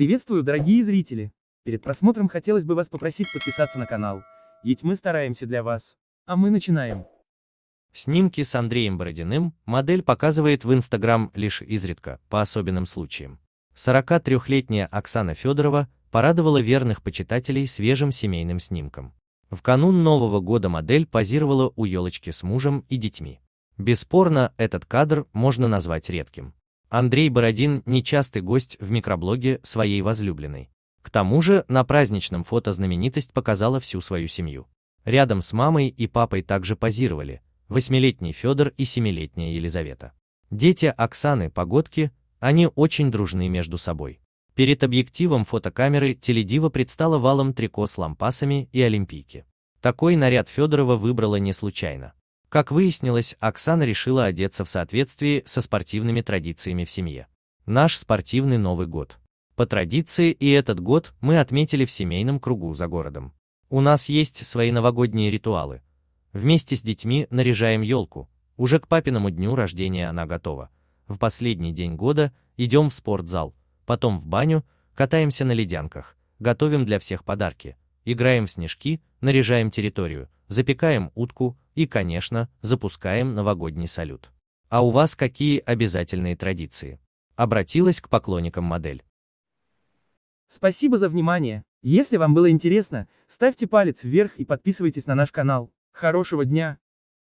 Приветствую, дорогие зрители! Перед просмотром хотелось бы вас попросить подписаться на канал, ведь мы стараемся для вас. А мы начинаем. Снимки с Андреем Бородиным модель показывает в Инстаграм лишь изредка, по особенным случаям. 43-летняя Оксана Федорова порадовала верных почитателей свежим семейным снимком. В канун Нового года модель позировала у елочки с мужем и детьми. Бесспорно, этот кадр можно назвать редким. Андрей Бородин – нечастый гость в микроблоге своей возлюбленной. К тому же на праздничном фото знаменитость показала всю свою семью. Рядом с мамой и папой также позировали восьмилетний Федор и семилетняя Елизавета. Дети Оксаны Погодки, они очень дружны между собой. Перед объективом фотокамеры теледива предстала валом трико с лампасами и олимпийки. Такой наряд Федорова выбрала не случайно. Как выяснилось, Оксана решила одеться в соответствии со спортивными традициями в семье. Наш спортивный Новый год. По традиции и этот год мы отметили в семейном кругу за городом. У нас есть свои новогодние ритуалы. Вместе с детьми наряжаем елку. Уже к папиному дню рождения она готова. В последний день года идем в спортзал, потом в баню, катаемся на ледянках, готовим для всех подарки, играем в снежки, наряжаем территорию, запекаем утку и, конечно, запускаем новогодний салют. А у вас какие обязательные традиции? Обратилась к поклонникам модель. Спасибо за внимание. Если вам было интересно, ставьте палец вверх и подписывайтесь на наш канал. Хорошего дня!